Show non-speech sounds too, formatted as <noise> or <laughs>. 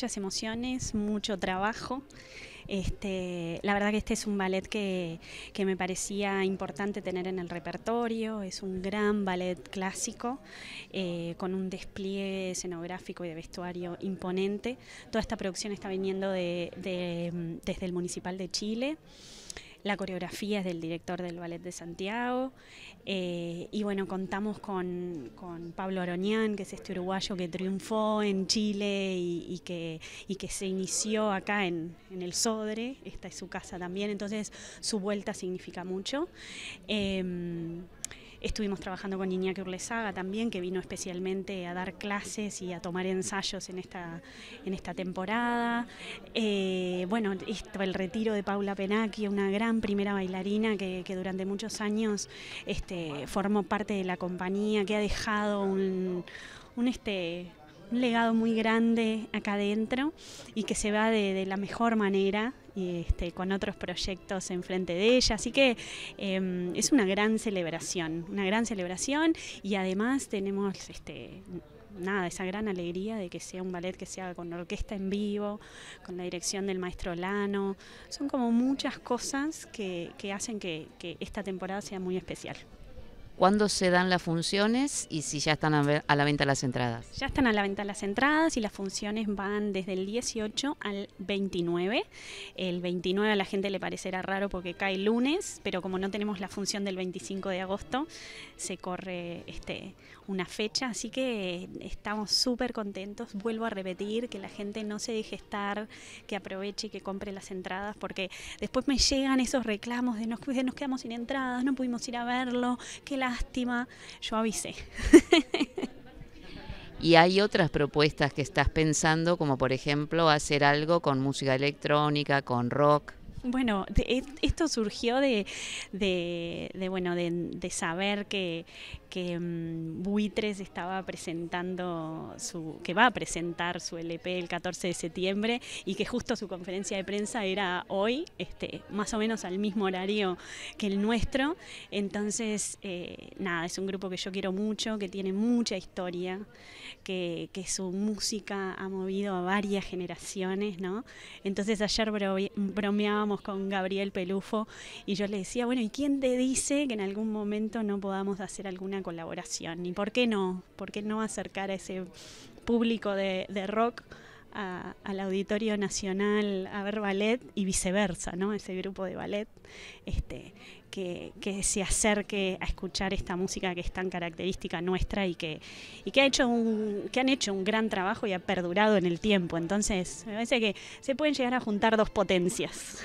muchas emociones, mucho trabajo. Este, la verdad que este es un ballet que, que, me parecía importante tener en el repertorio, es un gran ballet clásico, eh, con un despliegue escenográfico y de vestuario imponente. Toda esta producción está viniendo de, desde el Municipal de Chile. La coreografía es del director del Ballet de Santiago. Eh, y bueno, contamos con, con, Pablo Aronian, que es este uruguayo que triunfó en Chile y, que, y que se inició acá en, el Sodre. Esta es su casa también, entonces su vuelta significa mucho. Em, Estuvimos trabajando con Iñaki Urlesaga también, que vino especialmente a dar clases y a tomar ensayos en esta, en esta temporada. Eh, bueno, esto, el retiro de Paula Penaki, una gran primera bailarina que, durante muchos años este, formó parte de la compañía, que ha dejado un, este, legado muy grande acá adentro y que se va de la mejor manera y este, con otros proyectos enfrente de ella. Así que em, es una gran celebración, una gran celebración y además tenemos este, nada, esa gran alegría de que sea un ballet que se haga con orquesta en vivo, con la dirección del maestro Lano. Son como muchas cosas que, que hacen que esta temporada sea muy especial. ¿Cuándo se dan las funciones y si ya están a la venta las entradas? Ya están a la venta las entradas y las funciones van desde el 18 al 29. El 29 a la gente le parecerá raro porque cae lunes, pero como no tenemos la función del 25 de agosto, se corre este, una fecha. Así que estamos súper contentos. Vuelvo a repetir que la gente no se deje estar, que aproveche y que compre las entradas porque después me llegan esos reclamos de nos, nos quedamos sin entradas, no pudimos ir a verlo, que la lástima, yo avisé. <laughs> ¿Y hay otras propuestas que estás pensando, como por ejemplo hacer algo con música electrónica, con rock? Bueno, e, esto surgió de, de, bueno, de, saber que, mm, Buitres estaba presentando su, que va a presentar su LP el 14 de septiembre y que justo su conferencia de prensa era hoy, este, más o menos al mismo horario que el nuestro. Entonces, eh, nada, es un grupo que yo quiero mucho, que tiene mucha historia, que, su música ha movido a varias generaciones, ¿no? Entonces ayer bromeábamos con Gabriel Pelufo y yo le decía, bueno, ¿y quién te dice que en algún momento no podamos hacer alguna colaboración? ¿Y por qué no? ¿Por qué no acercar a ese público de, rock? al Auditorio Nacional a ver ballet y viceversa, ¿no? Ese grupo de ballet este, que, que, se acerque a escuchar esta música que es tan característica nuestra y que, y que, ha hecho un, que han hecho un gran trabajo y ha perdurado en el tiempo. Entonces, me parece que se pueden llegar a juntar dos potencias.